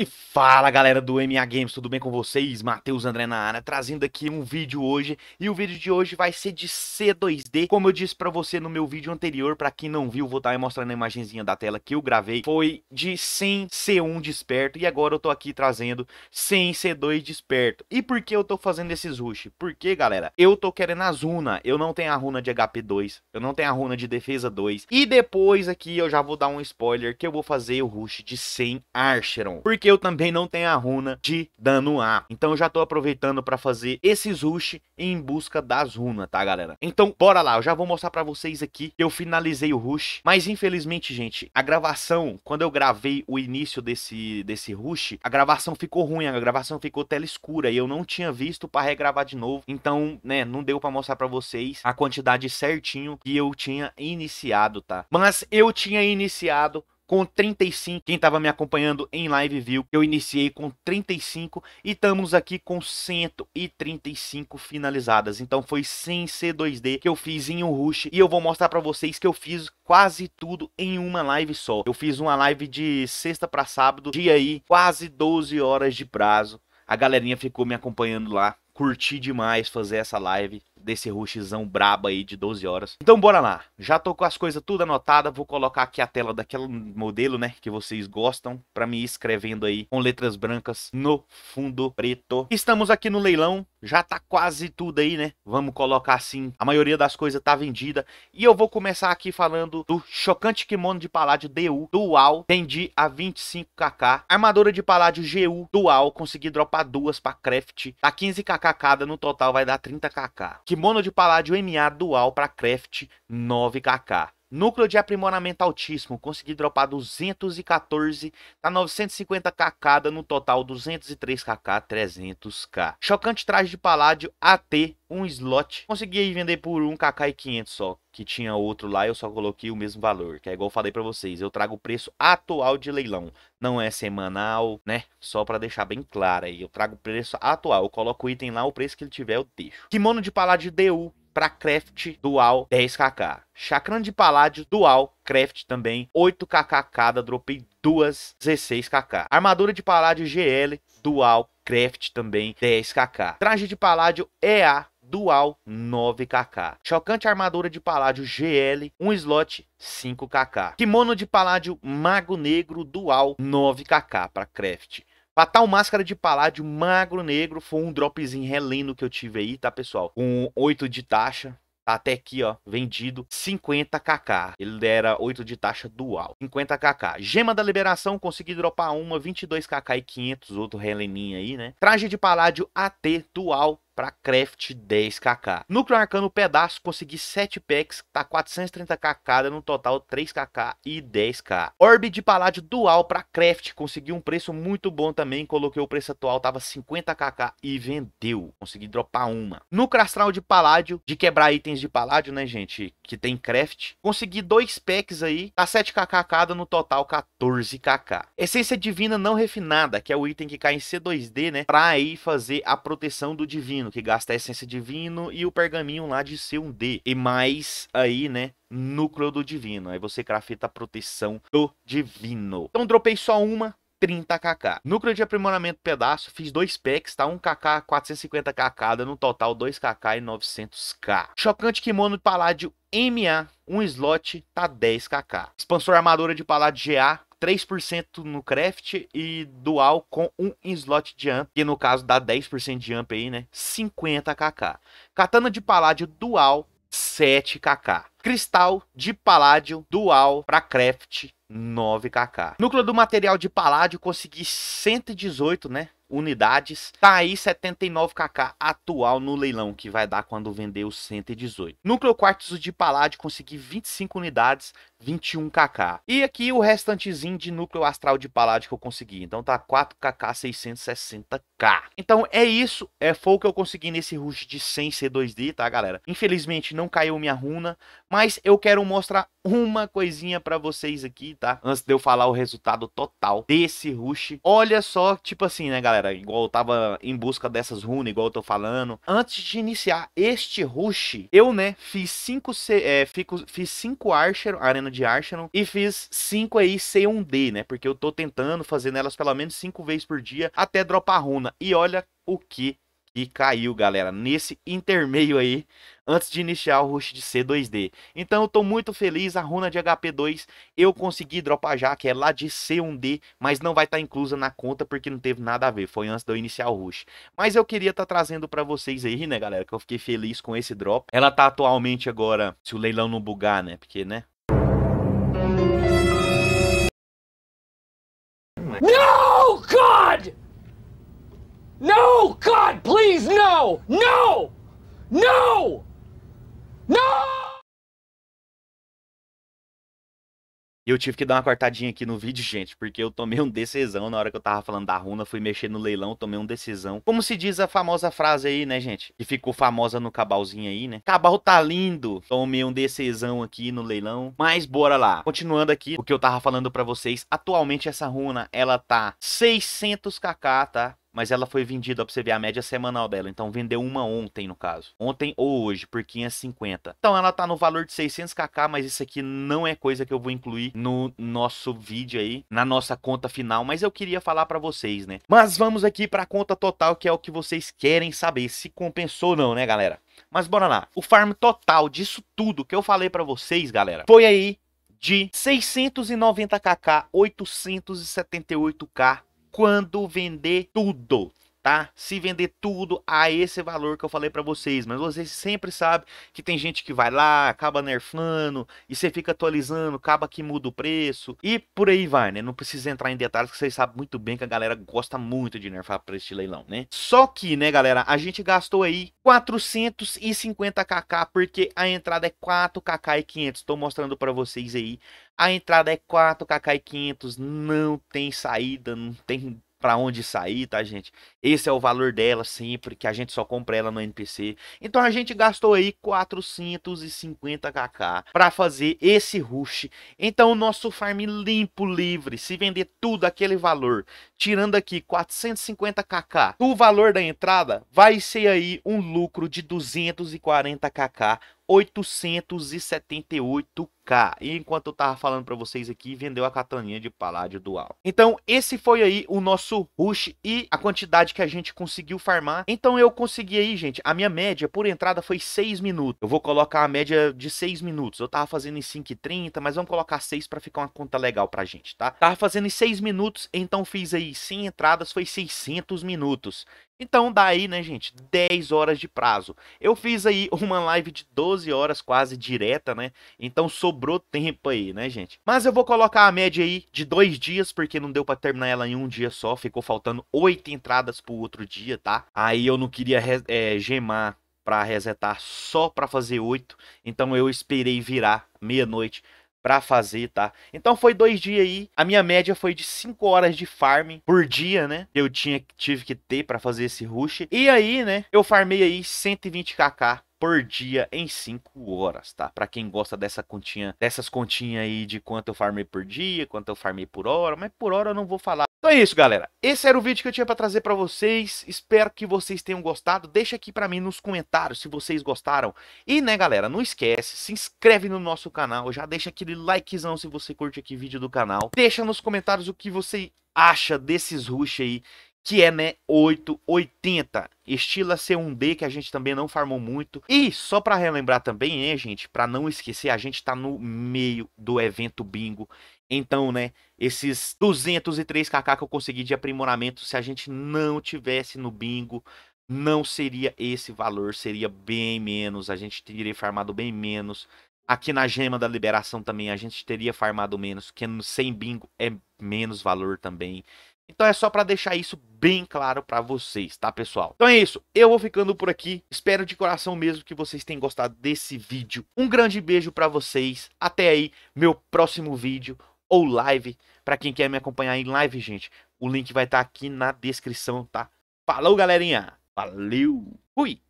E fala galera do MA Games, tudo bem com vocês? Matheus André na área, trazendo aqui um vídeo hoje. E o vídeo de hoje vai ser de C2D. Como eu disse pra você no meu vídeo anterior, pra quem não viu, vou estar tá aí mostrando a imagenzinha da tela que eu gravei. Foi de 100 C1 desperto e agora eu tô aqui trazendo 100 C2 desperto. E por que eu tô fazendo esses rush? Porque, galera, eu tô querendo as runa. Eu não tenho a runa de HP 2, eu não tenho a runa de defesa 2. E depois aqui eu já vou dar um spoiler que eu vou fazer o rush de 100 Archeron. Porque eu também não tenho a runa de dano A. Então eu já tô aproveitando para fazer esses rush em busca das runas, tá galera? Então bora lá, eu já vou mostrar para vocês aqui que eu finalizei o rush, mas infelizmente, gente, a gravação, quando eu gravei o início desse, desse rush, a gravação ficou ruim, a gravação ficou tela escura e eu não tinha visto para regravar de novo, então, né, não deu para mostrar para vocês a quantidade certinho que eu tinha iniciado, tá? Mas eu tinha iniciado com 35. Quem estava me acompanhando em live viu que eu iniciei com 35 e estamos aqui com 135 finalizadas. Então foi sem C2D que eu fiz em um rush e eu vou mostrar para vocês que eu fiz quase tudo em uma live só. Eu fiz uma live de sexta para sábado, dia aí, quase 12 horas de prazo. A galerinha ficou me acompanhando lá. Curti demais fazer essa live desse rushzão brabo aí de 12 horas. Então bora lá, já tô com as coisas tudo anotadas, vou colocar aqui a tela daquele modelo, né, que vocês gostam, pra me ir escrevendo aí com letras brancas no fundo preto. Estamos aqui no leilão, já tá quase tudo aí, né, vamos colocar assim, a maioria das coisas tá vendida, e eu vou começar aqui falando do chocante kimono de paládio DU dual, vendi a 25kk, armadura de paládio GU dual, consegui dropar duas pra craft, tá A 15kk cada, no total vai dar 30kk. Kimono de paládio MA dual para craft 9kk. Núcleo de aprimoramento altíssimo, consegui dropar 214, tá 950k no total 203kk, 300k. Chocante traje de paládio, AT, um slot. Consegui vender por 1kk e 500 só, que tinha outro lá, eu só coloquei o mesmo valor, que é igual eu falei pra vocês, eu trago o preço atual de leilão, não é semanal, né? Só pra deixar bem claro aí, eu trago o preço atual, eu coloco o item lá, o preço que ele tiver eu deixo. Kimono de paládio DU, para craft dual 10kk. Chacrã de Paládio dual craft também 8kk cada, dropei duas 16kk. Armadura de Paládio GL dual craft também 10kk. Traje de Paládio EA dual 9kk. Chocante armadura de paládio GL, um slot 5kk. Kimono de paládio mago negro dual 9kk para craft. Fatal Máscara de Paládio Magro Negro foi um dropzinho relino que eu tive aí, tá, pessoal? Com 8 de taxa. Tá até aqui, ó, vendido 50kk. Ele era 8 de taxa dual. 50kk. Gema da Liberação, consegui dropar uma, 22kk e 500, outro releninho aí, né? Traje de Paládio AT dual, para craft 10kk. Núcleo arcano pedaço, consegui 7 packs, tá 430k cada, no total 3kk e 10k. Orbe de paládio dual para craft, consegui um preço muito bom também, coloquei o preço atual, tava 50kk e vendeu. Consegui dropar uma. Núcleo astral de paládio, de quebrar itens de paládio, né gente, que tem craft. Consegui 2 packs aí, tá 7kk cada, no total 14kk. Essência divina não refinada, que é o item que cai em C2D, né, para aí fazer a proteção do divino divino, que gasta a essência divino, e o pergaminho lá de ser um D. E mais aí, né? Núcleo do divino. Aí você crafta a proteção do divino. Então dropei só uma, 30kk. Núcleo de aprimoramento pedaço, fiz dois packs, tá? 1kk, 450 KK no total 2kk e 900k. Chocante kimono de paládio MA, um slot, tá 10kk. Expansor armadura de paládio GA, 3% no craft e dual com um slot de amp, que no caso dá 10% de amp aí, né? 50kk. Katana de paládio dual, 7kk. Cristal de paládio dual para craft, 9kk. Núcleo do material de paládio consegui 118, né? unidades. Tá aí 79kk atual no leilão, que vai dar quando vender os 118. Núcleo quartzo de paládio consegui 25 unidades, 21kk. E aqui o restantezinho de núcleo astral de paládio que eu consegui. Então tá 4kk 660k. Então é isso, é foi o que eu consegui nesse rush de 100 C2D, tá galera? Infelizmente não caiu minha runa, mas eu quero mostrar uma coisinha para vocês aqui, tá? Antes de eu falar o resultado total desse rush. Olha só, tipo assim, né, galera? Igual eu tava em busca dessas runas, igual eu tô falando. Antes de iniciar este rush, eu, né, fiz 5 é, fiz 5 Archer, Arena de Arsenal e fiz 5 aí C1D, né? Porque eu tô tentando fazer nelas pelo menos 5 vezes por dia até dropar a runa. E olha o que e caiu, galera, nesse intermeio aí, antes de iniciar o rush de C2D. Então eu tô muito feliz, a runa de HP2 eu consegui dropar já, que é lá de C1D, mas não vai estar tá inclusa na conta porque não teve nada a ver, foi antes de eu iniciar o rush. Mas eu queria estar tá trazendo para vocês aí, né, galera, que eu fiquei feliz com esse drop. Ela tá atualmente agora, se o leilão não bugar, né, porque, né, No, God! No, God, please, no! No! No! No! eu tive que dar uma cortadinha aqui no vídeo, gente, porque eu tomei um decisão na hora que eu tava falando da runa, fui mexer no leilão, tomei um decisão. Como se diz a famosa frase aí, né, gente? Que ficou famosa no cabalzinho aí, né? Cabal tá lindo. Tomei um decisão aqui no leilão, mas bora lá. Continuando aqui, o que eu tava falando para vocês, atualmente essa runa, ela tá 600kk, tá? mas ela foi vendida, pra você ver a média semanal dela. Então vendeu uma ontem, no caso. Ontem ou hoje, por 550. Então ela tá no valor de 600kk, mas isso aqui não é coisa que eu vou incluir no nosso vídeo aí, na nossa conta final, mas eu queria falar para vocês, né? Mas vamos aqui pra conta total, que é o que vocês querem saber, se compensou ou não, né, galera? Mas bora lá. O farm total disso tudo que eu falei para vocês, galera, foi aí de 690kk, 878k, quando vender tudo tá? Se vender tudo a esse valor que eu falei para vocês, mas você sempre sabe que tem gente que vai lá, acaba nerfando e você fica atualizando, acaba que muda o preço e por aí vai, né? Não precisa entrar em detalhes que vocês sabem muito bem que a galera gosta muito de nerfar para este leilão, né? Só que, né, galera, a gente gastou aí 450kk porque a entrada é 4kk e 500. Estou mostrando para vocês aí. A entrada é 4kk e 500, não tem saída, não tem para onde sair, tá, gente? Esse é o valor dela sempre, que a gente só compra ela no NPC. Então a gente gastou aí 450kk para fazer esse rush. Então o nosso farm limpo, livre, se vender tudo aquele valor, tirando aqui 450kk, o valor da entrada vai ser aí um lucro de 240kk 878k. E enquanto eu tava falando para vocês aqui, vendeu a cataninha de paládio dual. Então, esse foi aí o nosso rush e a quantidade que a gente conseguiu farmar. Então, eu consegui aí, gente, a minha média por entrada foi 6 minutos. Eu vou colocar a média de 6 minutos. Eu tava fazendo em 5,30, mas vamos colocar 6 para ficar uma conta legal pra gente, tá? Tava fazendo em 6 minutos, então fiz aí 100 entradas, foi 600 minutos. Então dá aí, né, gente, 10 horas de prazo. Eu fiz aí uma live de 12 horas quase direta, né? Então sobrou tempo aí, né, gente? Mas eu vou colocar a média aí de dois dias, porque não deu para terminar ela em um dia só. Ficou faltando oito entradas pro outro dia, tá? Aí eu não queria é, gemar para resetar só para fazer oito. Então eu esperei virar meia-noite para fazer, tá? Então foi dois dias aí. A minha média foi de 5 horas de farm por dia, né? Eu tinha, tive que ter para fazer esse rush. E aí, né? Eu farmei aí 120kk por dia em 5 horas, tá? Para quem gosta dessa continha, dessas continhas aí de quanto eu farmei por dia, quanto eu farmei por hora, mas por hora eu não vou falar. Então é isso, galera. Esse era o vídeo que eu tinha para trazer para vocês. Espero que vocês tenham gostado. Deixa aqui para mim nos comentários se vocês gostaram. E, né, galera, não esquece, se inscreve no nosso canal, já deixa aquele likezão se você curte aqui vídeo do canal. Deixa nos comentários o que você acha desses rush aí que é, né, 880. Estilo C1D, que a gente também não farmou muito. E só para relembrar também, né, gente, para não esquecer, a gente tá no meio do evento bingo. Então, né, esses 203kk que eu consegui de aprimoramento, se a gente não tivesse no bingo, não seria esse valor, seria bem menos. A gente teria farmado bem menos. Aqui na gema da liberação também a gente teria farmado menos, porque sem bingo é menos valor também. Então é só para deixar isso bem claro para vocês, tá, pessoal? Então é isso. Eu vou ficando por aqui. Espero de coração mesmo que vocês tenham gostado desse vídeo. Um grande beijo para vocês. Até aí, meu próximo vídeo ou live. Para quem quer me acompanhar em live, gente, o link vai estar tá aqui na descrição, tá? Falou, galerinha. Valeu. Fui.